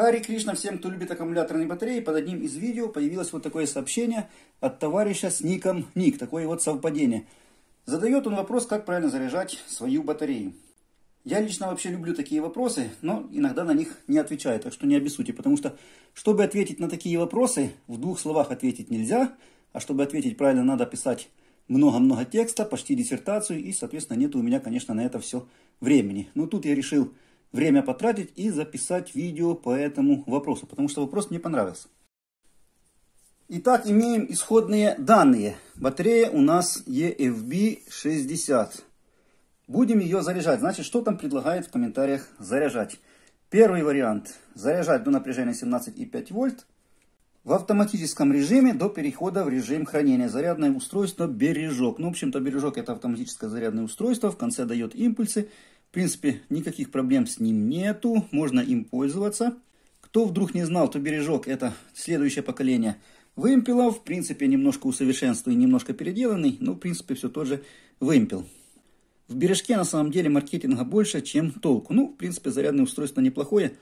Хари Кришна всем, кто любит аккумуляторные батареи, под одним из видео появилось вот такое сообщение от товарища с ником Ник. Такое вот совпадение. Задает он вопрос, как правильно заряжать свою батарею. Я лично вообще люблю такие вопросы, но иногда на них не отвечаю, так что не обессудьте, потому что, чтобы ответить на такие вопросы, в двух словах ответить нельзя, а чтобы ответить правильно, надо писать много-много текста, почти диссертацию, и, соответственно, нет у меня, конечно, на это все времени. Но тут я решил время потратить и записать видео по этому вопросу, потому что вопрос мне понравился. Итак, имеем исходные данные. Батарея у нас EFB60. Будем ее заряжать. Значит, что там предлагает в комментариях заряжать? Первый вариант. Заряжать до напряжения 17,5 вольт в автоматическом режиме до перехода в режим хранения. Зарядное устройство бережок. Ну, в общем-то, бережок это автоматическое зарядное устройство. В конце дает импульсы принципе, никаких проблем с ним нету, можно им пользоваться. Кто вдруг не знал, то бережок – это следующее поколение вымпелов. В принципе, немножко усовершенствованный, немножко переделанный, но, в принципе, все тот же вымпел. В бережке, на самом деле, маркетинга больше, чем толку. Ну, в принципе, зарядное устройство неплохое.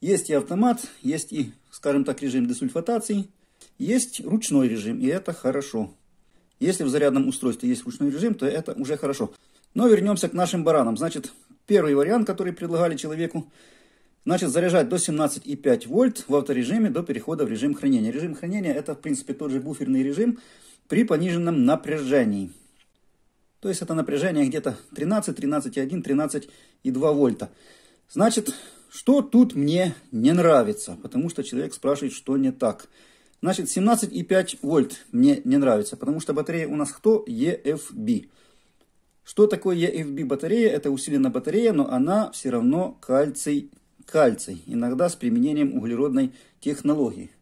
Есть и автомат, есть и, скажем так, режим десульфатации, есть ручной режим, и это хорошо. Если в зарядном устройстве есть ручной режим, то это уже хорошо. Но вернемся к нашим баранам. Значит, Первый вариант, который предлагали человеку, значит заряжать до 17,5 вольт в авторежиме до перехода в режим хранения. Режим хранения это в принципе тот же буферный режим при пониженном напряжении. То есть это напряжение где-то 13, 13,1, 13,2 вольта. Значит, что тут мне не нравится? Потому что человек спрашивает, что не так. Значит, 17,5 вольт мне не нравится, потому что батарея у нас кто? EFB. Что такое EFB батарея? Это усиленная батарея, но она все равно кальций, кальций, иногда с применением углеродной технологии.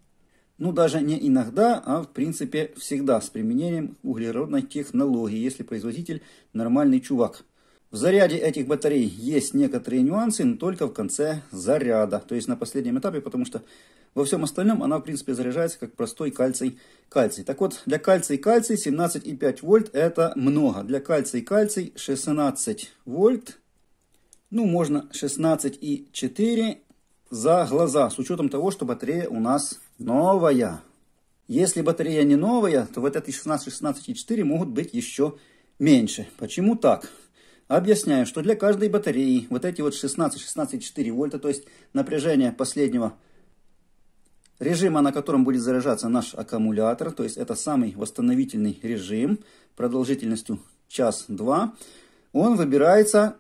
Ну, даже не иногда, а в принципе всегда с применением углеродной технологии, если производитель нормальный чувак. В заряде этих батарей есть некоторые нюансы, но только в конце заряда, то есть на последнем этапе, потому что во всем остальном она, в принципе, заряжается как простой кальций-кальций. Так вот, для кальций-кальций 17,5 вольт это много. Для кальций-кальций 16 вольт, ну, можно 16,4 за глаза, с учетом того, что батарея у нас новая. Если батарея не новая, то вот эти 16, 16 и 4 могут быть еще меньше. Почему так? Объясняю, что для каждой батареи вот эти вот 16, 16 и 4 вольта, то есть напряжение последнего Режима, на котором будет заряжаться наш аккумулятор, то есть это самый восстановительный режим продолжительностью час-два, он выбирается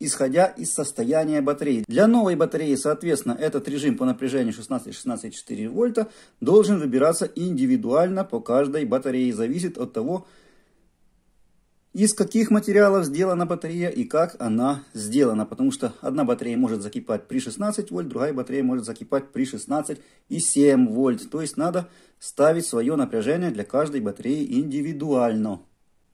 исходя из состояния батареи. Для новой батареи, соответственно, этот режим по напряжению 16-16,4 вольта должен выбираться индивидуально по каждой батарее, зависит от того, из каких материалов сделана батарея и как она сделана. Потому что одна батарея может закипать при 16 вольт, другая батарея может закипать при и 16,7 вольт. То есть надо ставить свое напряжение для каждой батареи индивидуально.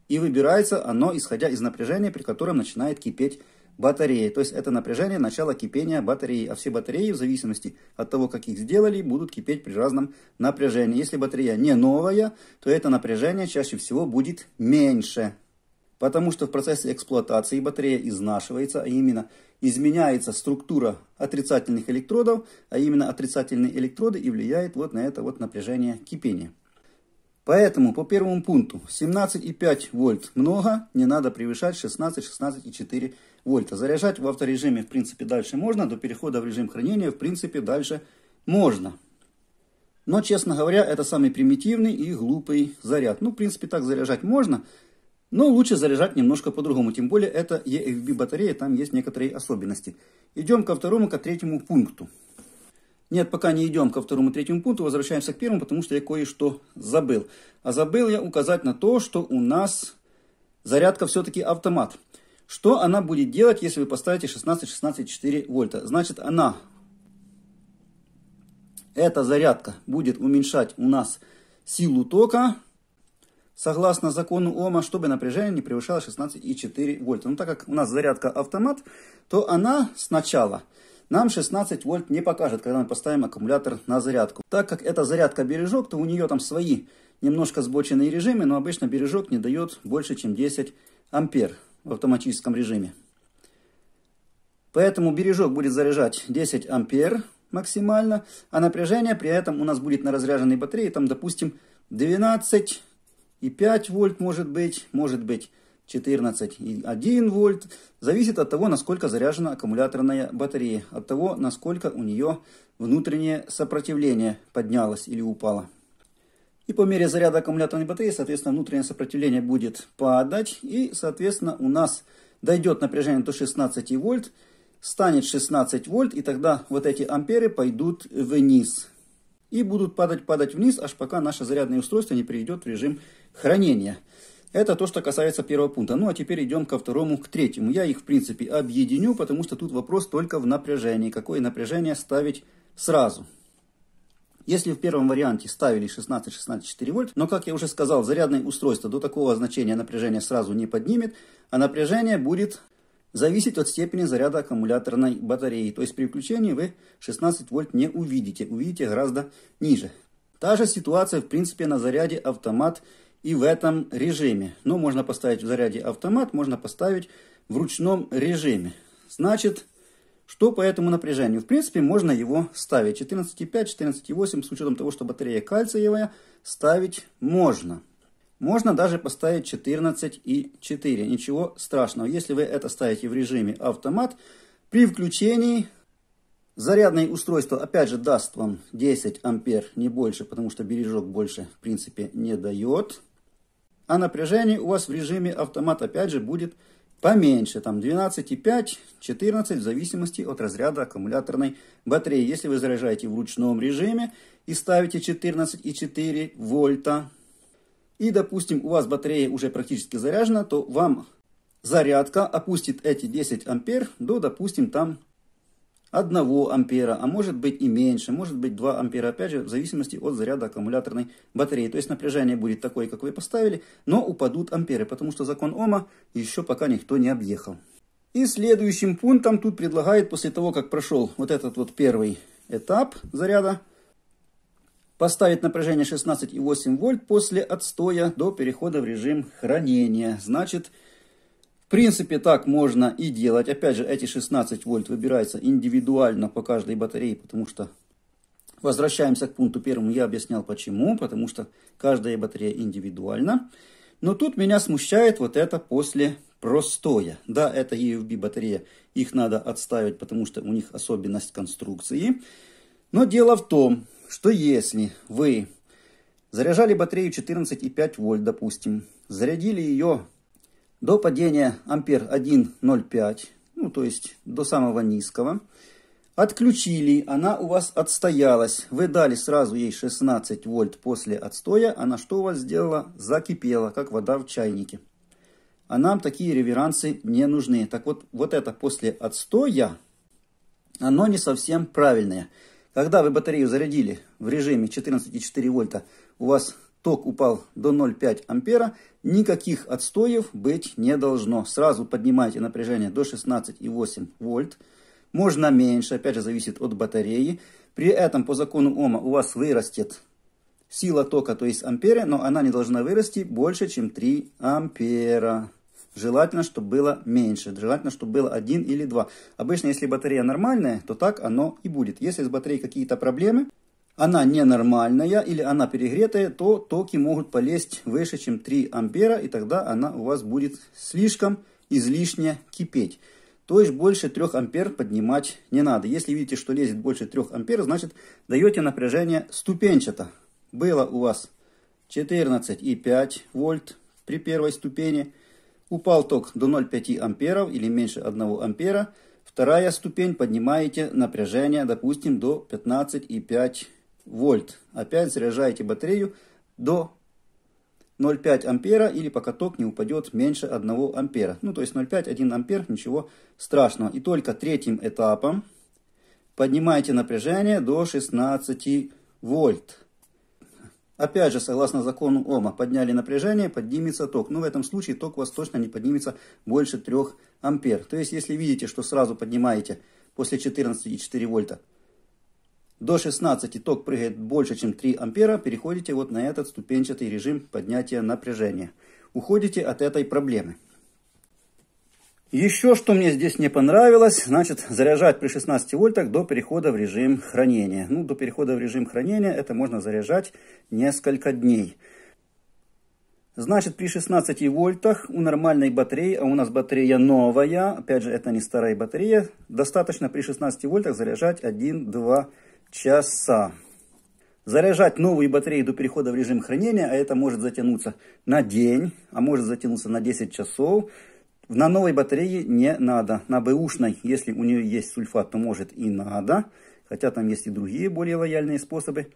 И выбирается оно, исходя из напряжения, при котором начинает кипеть батареи. То есть это напряжение начала кипения батареи. А все батареи в зависимости от того, как их сделали, будут кипеть при разном напряжении. Если батарея не новая, то это напряжение чаще всего будет меньше потому что в процессе эксплуатации батарея изнашивается, а именно изменяется структура отрицательных электродов, а именно отрицательные электроды и влияет вот на это вот напряжение кипения. Поэтому по первому пункту 17,5 вольт много, не надо превышать 16, 16,4 вольта. Заряжать в авторежиме в принципе дальше можно, до перехода в режим хранения в принципе дальше можно. Но честно говоря это самый примитивный и глупый заряд. Ну в принципе так заряжать можно, но лучше заряжать немножко по-другому, тем более это EFB батарея, там есть некоторые особенности. Идем ко второму, ко третьему пункту. Нет, пока не идем ко второму, третьему пункту, возвращаемся к первому, потому что я кое-что забыл. А забыл я указать на то, что у нас зарядка все-таки автомат. Что она будет делать, если вы поставите 16, 16, 4 вольта? Значит, она, эта зарядка будет уменьшать у нас силу тока Согласно закону Ома, чтобы напряжение не превышало 16,4 вольта. Но ну, так как у нас зарядка автомат, то она сначала нам 16 вольт не покажет, когда мы поставим аккумулятор на зарядку. Так как это зарядка бережок, то у нее там свои немножко сбоченные режимы, но обычно бережок не дает больше, чем 10 ампер в автоматическом режиме. Поэтому бережок будет заряжать 10 ампер максимально, а напряжение при этом у нас будет на разряженной батарее, там, допустим, 12 и 5 вольт может быть, может быть 14,1 вольт. Зависит от того, насколько заряжена аккумуляторная батарея, от того, насколько у нее внутреннее сопротивление поднялось или упало. И по мере заряда аккумуляторной батареи, соответственно, внутреннее сопротивление будет падать. И, соответственно, у нас дойдет напряжение до 16 вольт, станет 16 вольт, и тогда вот эти амперы пойдут вниз и будут падать-падать вниз, аж пока наше зарядное устройство не перейдет в режим хранения. Это то, что касается первого пункта. Ну а теперь идем ко второму, к третьему. Я их, в принципе, объединю, потому что тут вопрос только в напряжении. Какое напряжение ставить сразу? Если в первом варианте ставили 16-16,4 вольт, но, как я уже сказал, зарядное устройство до такого значения напряжения сразу не поднимет, а напряжение будет зависит от степени заряда аккумуляторной батареи. То есть при включении вы 16 вольт не увидите, увидите гораздо ниже. Та же ситуация в принципе на заряде автомат и в этом режиме. Но ну, можно поставить в заряде автомат, можно поставить в ручном режиме. Значит, что по этому напряжению? В принципе, можно его ставить. 14,5, 14,8, с учетом того, что батарея кальциевая, ставить можно. Можно даже поставить 14 и 4. Ничего страшного. Если вы это ставите в режиме автомат, при включении зарядное устройство опять же даст вам 10 ампер, не больше, потому что бережок больше в принципе не дает. А напряжение у вас в режиме автомат опять же будет поменьше, там 12,5, 14, в зависимости от разряда аккумуляторной батареи. Если вы заряжаете в ручном режиме и ставите 14,4 вольта, и, допустим, у вас батарея уже практически заряжена, то вам зарядка опустит эти 10 ампер до, допустим, там 1 ампера, а может быть и меньше, может быть 2 ампера, опять же, в зависимости от заряда аккумуляторной батареи. То есть напряжение будет такое, как вы поставили, но упадут амперы, потому что закон Ома еще пока никто не объехал. И следующим пунктом тут предлагает, после того, как прошел вот этот вот первый этап заряда, Поставить напряжение 16,8 вольт после отстоя до перехода в режим хранения. Значит, в принципе, так можно и делать. Опять же, эти 16 вольт выбираются индивидуально по каждой батарее, потому что возвращаемся к пункту первому. Я объяснял почему, потому что каждая батарея индивидуальна. Но тут меня смущает вот это после простоя. Да, это EFB батарея, их надо отставить, потому что у них особенность конструкции. Но дело в том, что если вы заряжали батарею 14,5 вольт, допустим, зарядили ее до падения ампер 1,05, ну то есть до самого низкого, отключили, она у вас отстоялась, вы дали сразу ей 16 вольт после отстоя, она а что у вас сделала? Закипела, как вода в чайнике. А нам такие реверансы не нужны. Так вот, вот это после отстоя, оно не совсем правильное. Когда вы батарею зарядили в режиме 14,4 вольта, у вас ток упал до 0,5 ампера, никаких отстоев быть не должно. Сразу поднимайте напряжение до 16,8 вольт. Можно меньше, опять же зависит от батареи. При этом по закону Ома у вас вырастет сила тока, то есть ампера, но она не должна вырасти больше, чем 3 ампера. Желательно, чтобы было меньше, желательно, чтобы было один или два. Обычно, если батарея нормальная, то так оно и будет. Если с батареей какие-то проблемы, она ненормальная или она перегретая, то токи могут полезть выше, чем 3 ампера, и тогда она у вас будет слишком излишне кипеть. То есть больше 3 ампер поднимать не надо. Если видите, что лезет больше 3 ампер, значит даете напряжение ступенчато. Было у вас 14,5 вольт при первой ступени – Упал ток до 0,5 амперов или меньше 1 ампера. Вторая ступень поднимаете напряжение, допустим, до 15,5 вольт. Опять заряжаете батарею до 0,5 ампера или пока ток не упадет меньше 1 ампера. Ну, то есть 0,5, 1 ампер, ничего страшного. И только третьим этапом поднимаете напряжение до 16 вольт. Опять же, согласно закону Ома, подняли напряжение, поднимется ток. Но в этом случае ток у вас точно не поднимется больше 3 ампер. То есть, если видите, что сразу поднимаете после 14,4 вольта до 16 ток прыгает больше, чем 3 ампера, переходите вот на этот ступенчатый режим поднятия напряжения. Уходите от этой проблемы. Еще что мне здесь не понравилось, значит заряжать при 16 вольтах до перехода в режим хранения. Ну, до перехода в режим хранения это можно заряжать несколько дней. Значит, при 16 вольтах у нормальной батареи, а у нас батарея новая, опять же, это не старая батарея, достаточно при 16 вольтах заряжать 1-2 часа. Заряжать новые батареи до перехода в режим хранения, а это может затянуться на день, а может затянуться на 10 часов. На новой батарее не надо. На бэушной, если у нее есть сульфат, то может и надо. Хотя там есть и другие более лояльные способы.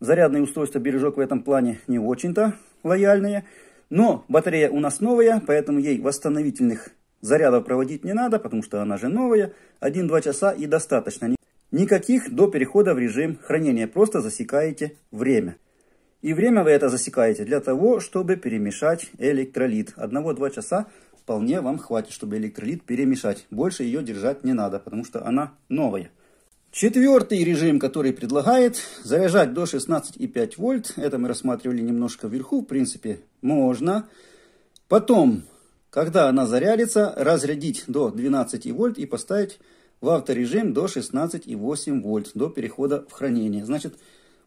Зарядные устройства бережок в этом плане не очень-то лояльные. Но батарея у нас новая, поэтому ей восстановительных зарядов проводить не надо, потому что она же новая. 1-2 часа и достаточно. Никаких до перехода в режим хранения. Просто засекаете время. И время вы это засекаете для того, чтобы перемешать электролит. Одного-два часа вполне вам хватит, чтобы электролит перемешать. Больше ее держать не надо, потому что она новая. Четвертый режим, который предлагает заряжать до 16,5 вольт. Это мы рассматривали немножко вверху. В принципе, можно. Потом, когда она зарядится, разрядить до 12 вольт и поставить в авторежим до 16,8 вольт, до перехода в хранение. Значит,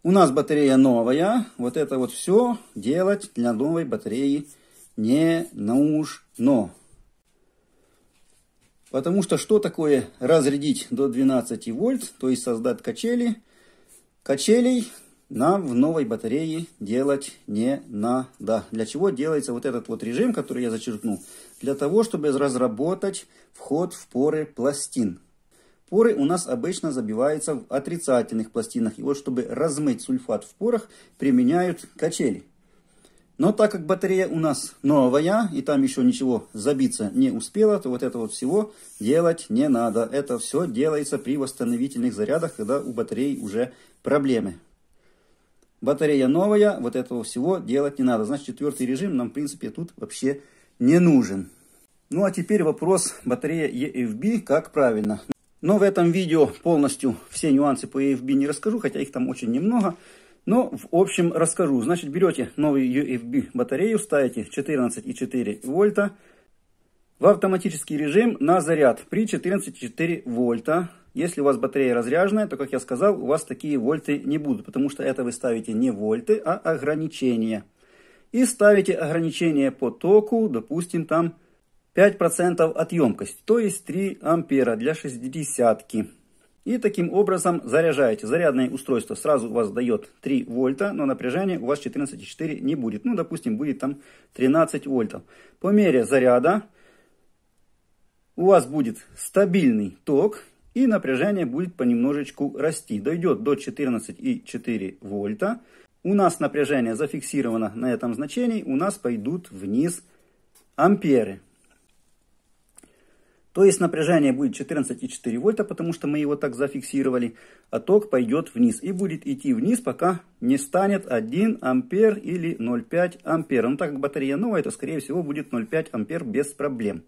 у нас батарея новая. Вот это вот все делать для новой батареи не нужно. Потому что что такое разрядить до 12 вольт, то есть создать качели? Качелей нам в новой батарее делать не надо. Для чего делается вот этот вот режим, который я зачеркнул? Для того, чтобы разработать вход в поры пластин. Поры у нас обычно забиваются в отрицательных пластинах. И вот чтобы размыть сульфат в порах, применяют качели. Но так как батарея у нас новая, и там еще ничего забиться не успела, то вот это вот всего делать не надо. Это все делается при восстановительных зарядах, когда у батареи уже проблемы. Батарея новая, вот этого всего делать не надо. Значит, четвертый режим нам, в принципе, тут вообще не нужен. Ну а теперь вопрос батарея EFB, как правильно. Но в этом видео полностью все нюансы по EFB не расскажу, хотя их там очень немного. Но в общем расскажу. Значит, берете новую UFB батарею, ставите 14,4 вольта в автоматический режим на заряд при 14,4 вольта. Если у вас батарея разряженная, то, как я сказал, у вас такие вольты не будут, потому что это вы ставите не вольты, а ограничения. И ставите ограничение по току, допустим, там 5% от емкости, то есть 3 ампера для 60 -ки. И таким образом заряжаете. Зарядное устройство сразу у вас дает 3 вольта, но напряжение у вас 14,4 не будет. Ну, допустим, будет там 13 вольтов. По мере заряда у вас будет стабильный ток и напряжение будет понемножечку расти. Дойдет до 14,4 вольта. У нас напряжение зафиксировано на этом значении, у нас пойдут вниз амперы. То есть напряжение будет 14,4 вольта, потому что мы его так зафиксировали, а ток пойдет вниз и будет идти вниз, пока не станет 1 ампер или 0,5 ампера. Ну так как батарея новая, то скорее всего будет 0,5 ампер без проблем.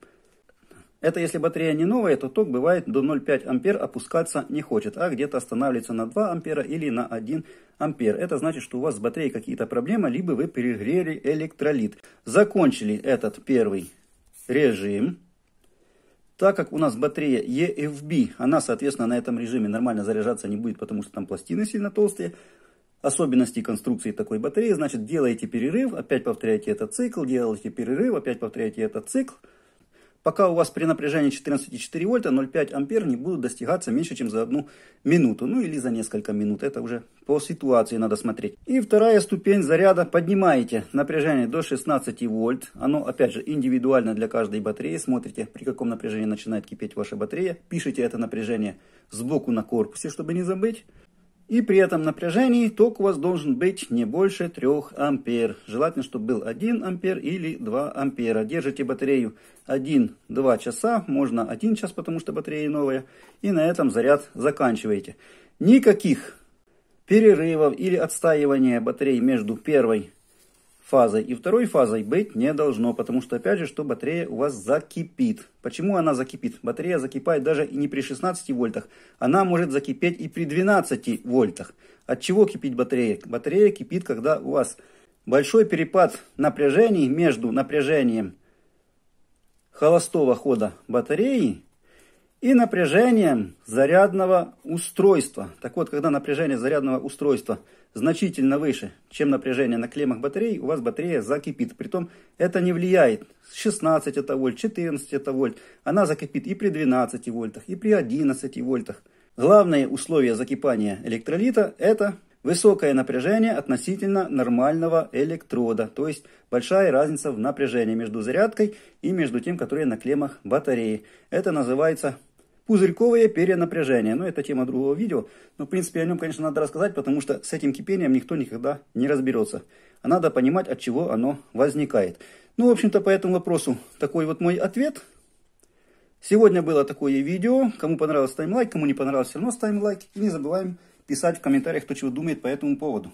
Это если батарея не новая, то ток бывает до 0,5 ампер опускаться не хочет, а где-то останавливается на 2 ампера или на 1 ампер. Это значит, что у вас с батареей какие-то проблемы, либо вы перегрели электролит. Закончили этот первый режим. Так как у нас батарея EFB, она, соответственно, на этом режиме нормально заряжаться не будет, потому что там пластины сильно толстые. Особенности конструкции такой батареи, значит, делаете перерыв, опять повторяете этот цикл, делаете перерыв, опять повторяете этот цикл пока у вас при напряжении 14,4 вольта 0,5 ампер не будут достигаться меньше, чем за одну минуту, ну или за несколько минут, это уже по ситуации надо смотреть. И вторая ступень заряда, поднимаете напряжение до 16 вольт, оно опять же индивидуально для каждой батареи, смотрите при каком напряжении начинает кипеть ваша батарея, пишите это напряжение сбоку на корпусе, чтобы не забыть, и при этом напряжении ток у вас должен быть не больше 3 ампер. Желательно, чтобы был 1 ампер или 2 ампера. Держите батарею 1-2 часа, можно 1 час, потому что батарея новая. И на этом заряд заканчиваете. Никаких перерывов или отстаивания батареи между первой фазой и второй фазой быть не должно, потому что, опять же, что батарея у вас закипит. Почему она закипит? Батарея закипает даже и не при 16 вольтах, она может закипеть и при 12 вольтах. От чего кипит батарея? Батарея кипит, когда у вас большой перепад напряжений между напряжением холостого хода батареи и напряжением зарядного устройства. Так вот, когда напряжение зарядного устройства – значительно выше, чем напряжение на клеммах батареи, у вас батарея закипит. Притом это не влияет. 16 это вольт, 14 это вольт. Она закипит и при 12 вольтах, и при 11 вольтах. Главное условие закипания электролита – это высокое напряжение относительно нормального электрода. То есть большая разница в напряжении между зарядкой и между тем, которое на клеммах батареи. Это называется пузырьковое перенапряжение. Но ну, это тема другого видео. Но, в принципе, о нем, конечно, надо рассказать, потому что с этим кипением никто никогда не разберется. А надо понимать, от чего оно возникает. Ну, в общем-то, по этому вопросу такой вот мой ответ. Сегодня было такое видео. Кому понравилось, ставим лайк. Кому не понравилось, все равно ставим лайк. И не забываем писать в комментариях, кто чего думает по этому поводу.